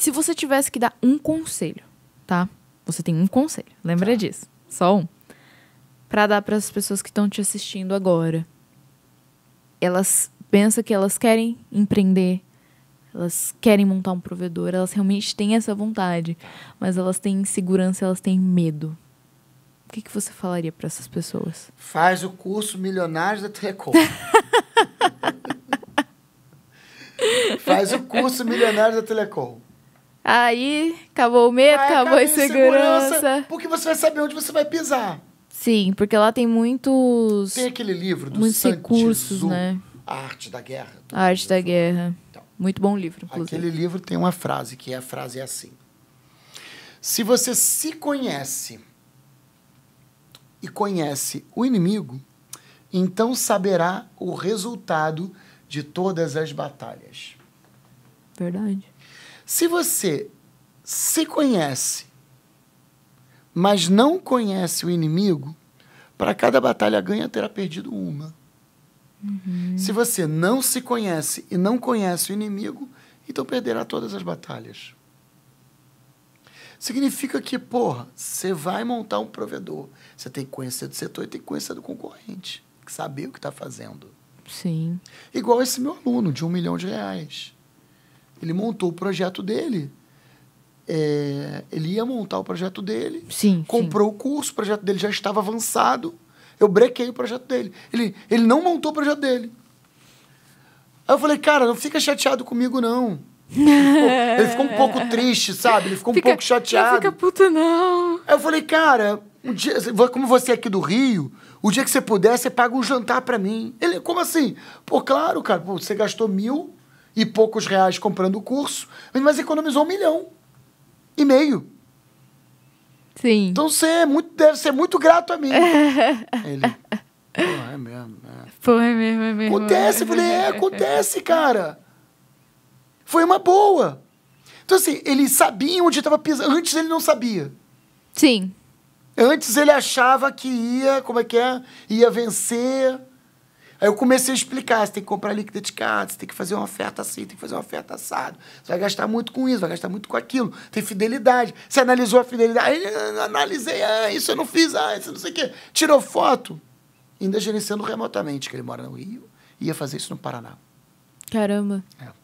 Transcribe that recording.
Se você tivesse que dar um conselho, tá? Você tem um conselho, lembra tá. disso? Só um. Pra dar para as pessoas que estão te assistindo agora. Elas pensam que elas querem empreender, elas querem montar um provedor, elas realmente têm essa vontade, tá. mas elas têm insegurança, elas têm medo. O que, que você falaria para essas pessoas? Faz o curso Milionários da Telecom. Faz o curso Milionários da Telecom. Aí acabou o medo, acabou a insegurança. Porque você vai saber onde você vai pisar. Sim, porque lá tem muitos. Tem aquele livro do muitos recursos, né? A Arte da Guerra. A Arte da Guerra. Então, Muito bom livro, inclusive. Aquele livro tem uma frase, que é a frase é assim. Se você se conhece e conhece o inimigo, então saberá o resultado de todas as batalhas. Verdade. Se você se conhece, mas não conhece o inimigo, para cada batalha ganha terá perdido uma. Uhum. Se você não se conhece e não conhece o inimigo, então perderá todas as batalhas. Significa que, porra, você vai montar um provedor. Você tem que conhecer do setor e tem que conhecer do concorrente. Saber o que está fazendo. Sim. Igual esse meu aluno de um milhão de reais. Ele montou o projeto dele. É, ele ia montar o projeto dele. Sim. Comprou sim. o curso, o projeto dele já estava avançado. Eu brequei o projeto dele. Ele, ele não montou o projeto dele. Aí eu falei, cara, não fica chateado comigo, não. Ele ficou, ele ficou um pouco triste, sabe? Ele ficou fica, um pouco chateado. Não fica puto, não. Aí eu falei, cara, um dia, como você é aqui do Rio, o dia que você puder, você paga um jantar para mim. Ele, como assim? Pô, claro, cara, pô, você gastou mil, e poucos reais comprando o curso, mas economizou um milhão e meio. Sim. Então você é muito, deve ser muito grato a mim. Ele. Pô, é mesmo. É. Pô, é mesmo, é mesmo. Acontece, falei, é, acontece, cara. Foi uma boa. Então, assim, ele sabia onde estava pisando. Antes ele não sabia. Sim. Antes ele achava que ia, como é que é? Ia vencer Aí eu comecei a explicar, você tem que comprar link dedicado, você tem que fazer uma oferta assim, tem que fazer uma oferta assado. Você vai gastar muito com isso, vai gastar muito com aquilo. Tem fidelidade. Você analisou a fidelidade? Aí, analisei, ah, isso eu não fiz, ah, isso não sei o quê. Tirou foto. Ainda gerenciando remotamente, que ele mora no Rio, ia fazer isso no Paraná. Caramba. É.